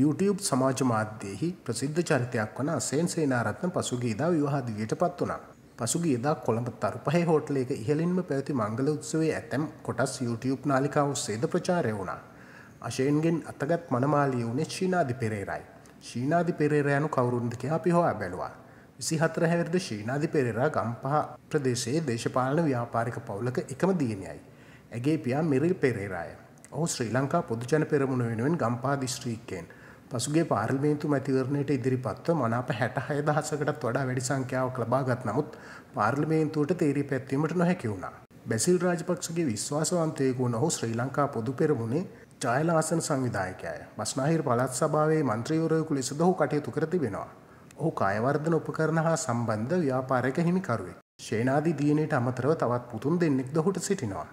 YouTube සමාජ මාධ්‍යයෙහි ප්‍රසිද්ධ චරිතයක් වන අසේන් සේනාරත්න පසුගිය දා විවාහාදිවියට පත් වුණා. පසුගිය දා කොළඹ තරුපහේ හෝටලයක ඉහළින්ම පැවති මංගල උත්සවයේ ඇතැම් කොටස් YouTube නාලිකාව ඔස්සේද ප්‍රචාරය වුණා. අශයෙන්ගෙන් අතගත් මනමාලිය වුණේ ශීනාදි පෙරේරයි. ශීනාදි පෙරේර යනු කවුරුන්ද කියලා අපි හොයා බැලුවා. විසිහතර හැවිරිද ශීනාදි පෙරේරා ගම්පහ ප්‍රදේශයේ දේශපාලන ව්‍යාපාරික පවුලක එකම දියණියයි. ඇගේ පියා මෙරිල් පෙරේරාය. ඔහු ශ්‍රී ලංකා පොදුජන පෙරමුණ වෙනුවෙන් ගම්පා දිස්ත්‍රීක්කයෙන් පසුගේ පාර්ලිමේන්තු මැතිවරණයට ඉදිරිපත්ව මනාප 66000කටත් වඩා වැඩි සංඛ්‍යාවක් ලබාගත් නමුත් පාර්ලිමේන්තුවට තීරී පැත්වීමට නොහැකි වුණා. බැසිල් රාජපක්ෂගේ විශ්වාසවන්තයෙකු වන ඔහු ශ්‍රී ලංකා පොදු පෙරමුණේ ජායලාසන සංවිධායකයයි. බස්නාහිර පළාත් සභාවේ മന്ത്രിවරයෙකු ලෙසද ඔහු කටයුතු කර තිබෙනවා. ඔහු කායවර්ධන උපකරණ හා සම්බන්ධ ව්‍යාපාරයක හිමිකරුවෙක්. ශේනාදී දියණයට අමතරව තවත් පුතුන් දෙන්නෙක් ද ඔහුට සිටිනවා.